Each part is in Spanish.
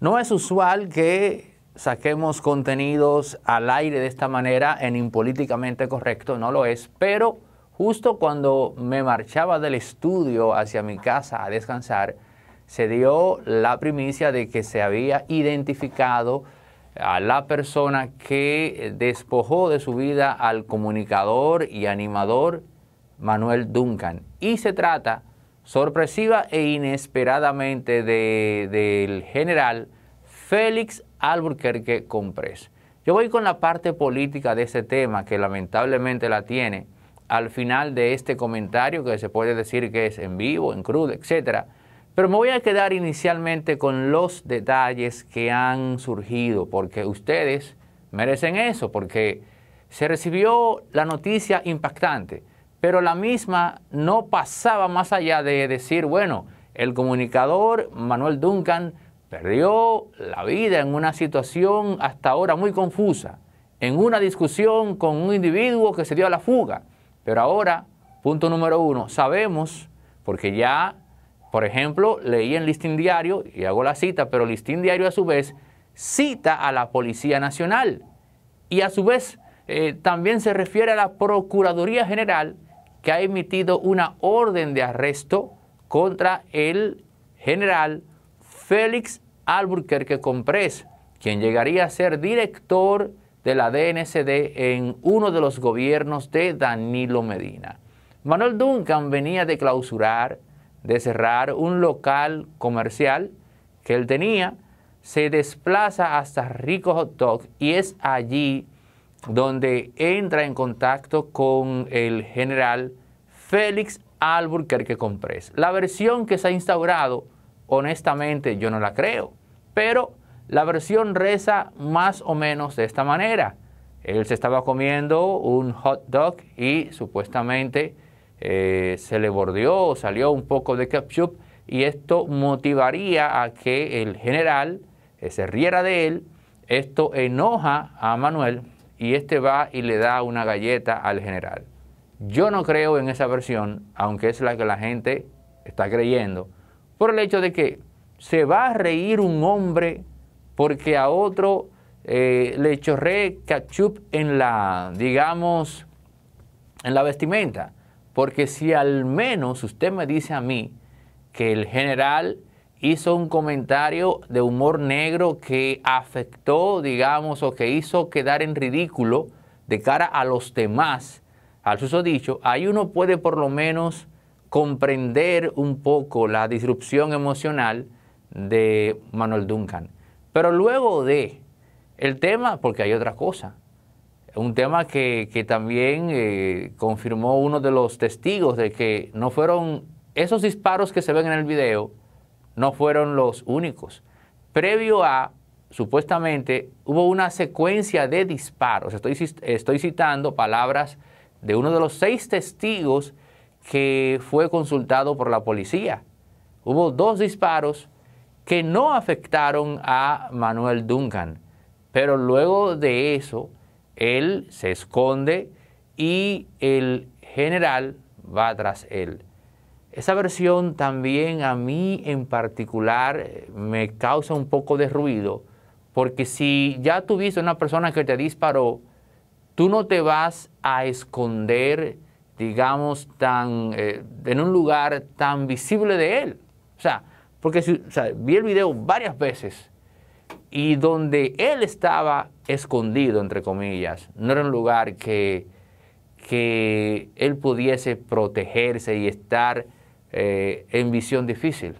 No es usual que saquemos contenidos al aire de esta manera en impolíticamente correcto, no lo es, pero justo cuando me marchaba del estudio hacia mi casa a descansar, se dio la primicia de que se había identificado a la persona que despojó de su vida al comunicador y animador Manuel Duncan. Y se trata sorpresiva e inesperadamente del general Félix Albuquerque Comprés. Yo voy con la parte política de ese tema que lamentablemente la tiene al final de este comentario que se puede decir que es en vivo, en crudo, etc. Pero me voy a quedar inicialmente con los detalles que han surgido porque ustedes merecen eso, porque se recibió la noticia impactante, pero la misma no pasaba más allá de decir, bueno, el comunicador Manuel Duncan perdió la vida en una situación hasta ahora muy confusa, en una discusión con un individuo que se dio a la fuga. Pero ahora, punto número uno, sabemos, porque ya, por ejemplo, leí en Listín Diario, y hago la cita, pero Listín Diario a su vez cita a la Policía Nacional y a su vez eh, también se refiere a la Procuraduría General que ha emitido una orden de arresto contra el general Félix Alburquerque Comprés, quien llegaría a ser director de la DNCD en uno de los gobiernos de Danilo Medina. Manuel Duncan venía de clausurar, de cerrar un local comercial que él tenía, se desplaza hasta Rico Hot Dog y es allí donde entra en contacto con el general Félix Alburquerque Comprés. La versión que se ha instaurado, honestamente, yo no la creo. Pero la versión reza más o menos de esta manera. Él se estaba comiendo un hot dog y supuestamente eh, se le bordeó, salió un poco de ketchup y esto motivaría a que el general eh, se riera de él. Esto enoja a Manuel y este va y le da una galleta al general. Yo no creo en esa versión, aunque es la que la gente está creyendo, por el hecho de que ¿Se va a reír un hombre porque a otro eh, le chorré cachup en la, digamos, en la vestimenta? Porque si al menos usted me dice a mí que el general hizo un comentario de humor negro que afectó, digamos, o que hizo quedar en ridículo de cara a los demás, al dicho, ahí uno puede por lo menos comprender un poco la disrupción emocional de Manuel Duncan. Pero luego de el tema, porque hay otra cosa, un tema que, también eh, confirmó uno de los testigos de que no fueron esos disparos que se ven en el video, no fueron los únicos. Previo a, supuestamente, hubo una secuencia de disparos. estoy citando palabras de uno de los seis testigos que fue consultado por la policía. Hubo dos disparos que no afectaron a Manuel Duncan. Pero luego de eso, él se esconde y el general va tras él. Esa versión también a mí en particular eh, me causa un poco de ruido, porque si ya tuviste una persona que te disparó, tú no te vas a esconder, digamos, tan, eh, en un lugar tan visible de él. O sea, porque si, vi el video varias veces y donde él estaba escondido, entre comillas, no era un lugar que, que él pudiese protegerse y estar eh, en visión difícil.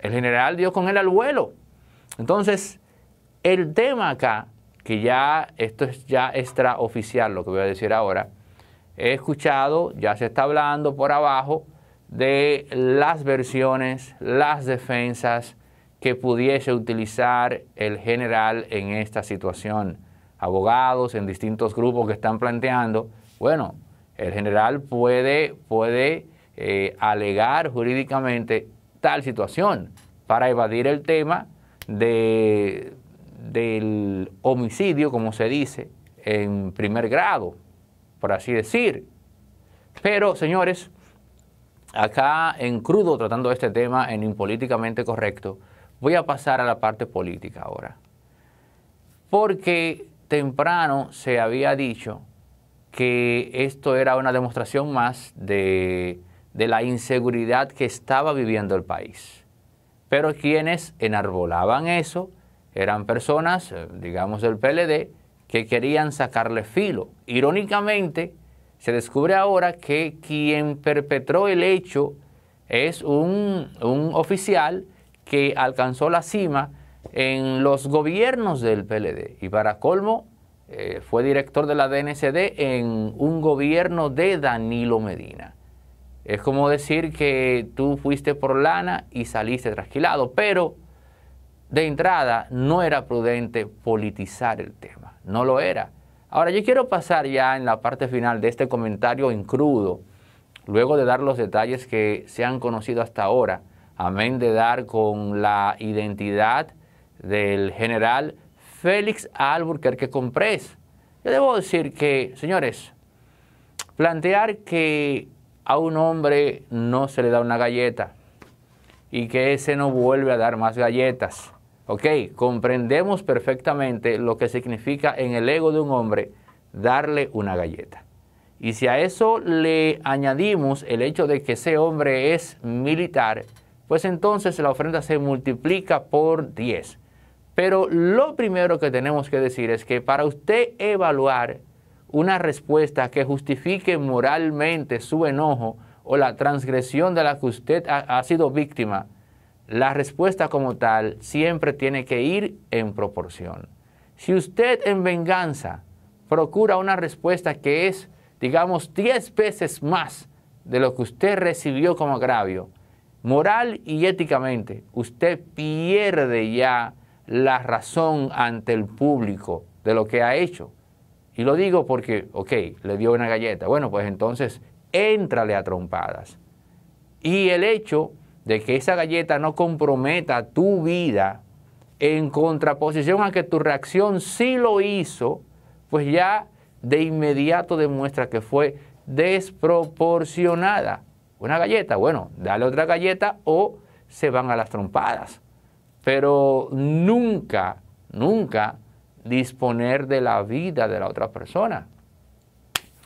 El general dio con él al vuelo. Entonces, el tema acá, que ya esto es ya extraoficial lo que voy a decir ahora, he escuchado, ya se está hablando por abajo, de las versiones, las defensas que pudiese utilizar el general en esta situación. Abogados en distintos grupos que están planteando, bueno, el general puede, puede eh, alegar jurídicamente tal situación para evadir el tema de, del homicidio, como se dice, en primer grado, por así decir. Pero, señores, acá en crudo tratando este tema en Impolíticamente Correcto, voy a pasar a la parte política ahora. Porque temprano se había dicho que esto era una demostración más de, de la inseguridad que estaba viviendo el país. Pero quienes enarbolaban eso eran personas, eh, digamos, del PLD, que querían sacarle filo. Irónicamente, se descubre ahora que quien perpetró el hecho es un, oficial que alcanzó la cima en los gobiernos del PLD. Y para colmo, eh, fue director de la DNCD en un gobierno de Danilo Medina. Es como decir que tú fuiste por lana y saliste trasquilado, pero de entrada no era prudente politizar el tema, no lo era. Ahora yo quiero pasar ya en la parte final de este comentario en crudo, luego de dar los detalles que se han conocido hasta ahora, amén de dar con la identidad del general Félix Alburquerque Comprés. Yo debo decir que, señores, plantear que a un hombre no se le da una galleta y que ese no vuelve a dar más galletas Ok, comprendemos perfectamente lo que significa en el ego de un hombre darle una galleta. Y si a eso le añadimos el hecho de que ese hombre es militar, pues entonces la ofrenda se multiplica por 10. Pero lo primero que tenemos que decir es que para usted evaluar una respuesta que justifique moralmente su enojo o la transgresión de la que usted ha, ha sido víctima, la respuesta como tal siempre tiene que ir en proporción. Si usted en venganza procura una respuesta que es, digamos, 10 veces más de lo que usted recibió como agravio, moral y éticamente, usted pierde ya la razón ante el público de lo que ha hecho. Y lo digo porque, ok, le dio una galleta. Bueno, pues entonces, éntrale a trompadas. Y el hecho de que esa galleta no comprometa tu vida en contraposición a que tu reacción sí lo hizo, pues ya de inmediato demuestra que fue desproporcionada. Una galleta, bueno, dale otra galleta o se van a las trompadas. Pero nunca, nunca disponer de la vida de la otra persona.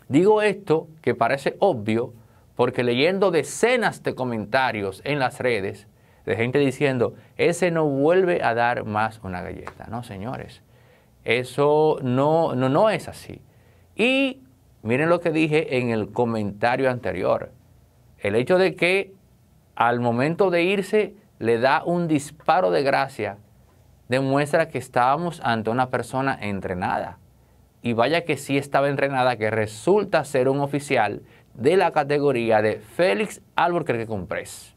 Digo esto que parece obvio, porque leyendo decenas de comentarios en las redes de gente diciendo, ese no vuelve a dar más una galleta. No, señores, eso no, no, es así. Y miren lo que dije en el comentario anterior, el hecho de que al momento de irse le da un disparo de gracia, demuestra que estábamos ante una persona entrenada. Y vaya que sí estaba entrenada, que resulta ser un oficial de la categoría de Félix que Comprés.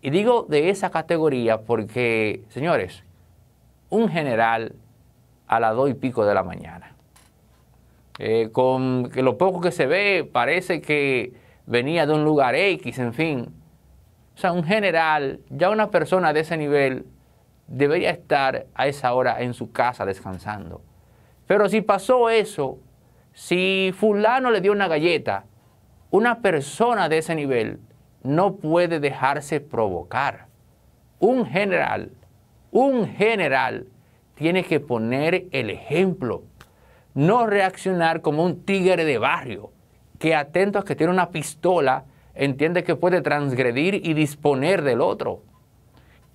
Y digo de esa categoría porque, señores, un general a las dos y pico de la mañana. Eh, con que lo poco que se ve parece que venía de un lugar X, en fin. O sea, un general, ya una persona de ese nivel, debería estar a esa hora en su casa descansando. Pero si pasó eso, si fulano le dio una galleta, una persona de ese nivel no puede dejarse provocar. Un general, un general tiene que poner el ejemplo, no reaccionar como un tigre de barrio que atento a que tiene una pistola, entiende que puede transgredir y disponer del otro.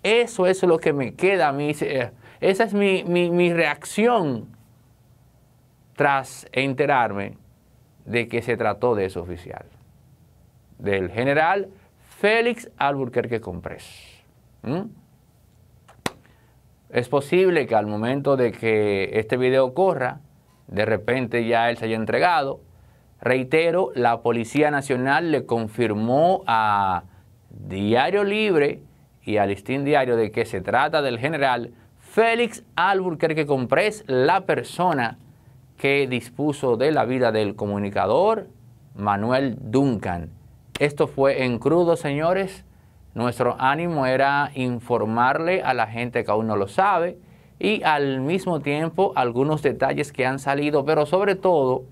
Eso es lo que me queda a mí. Eh, esa es mi, mi reacción tras enterarme de qué se trató de ese oficial, del general Félix Alburquerque Comprés. ¿Mm? Es posible que al momento de que este video corra, de repente ya él se haya entregado. Reitero, la Policía Nacional le confirmó a Diario Libre y al Listín Diario de que se trata del general Félix Alburquerque Comprés, la persona que dispuso de la vida del comunicador Manuel Duncan. Esto fue en crudo, señores. Nuestro ánimo era informarle a la gente que aún no lo sabe y al mismo tiempo algunos detalles que han salido, pero sobre todo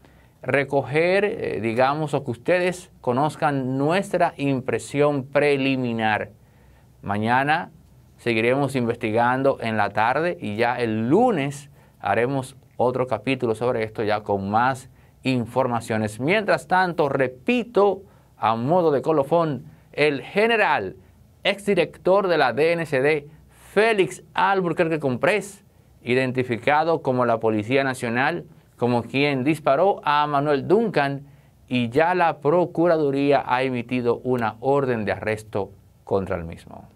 recoger, eh, digamos, o que ustedes conozcan nuestra impresión preliminar. Mañana seguiremos investigando en la tarde y ya el lunes haremos otro capítulo sobre esto ya con más informaciones. Mientras tanto, repito, a modo de colofón, el general, exdirector de la DNCD, Félix Alburquerque Comprés, identificado como la Policía Nacional, como quien disparó a Manuel Duncan, y ya la Procuraduría ha emitido una orden de arresto contra el mismo.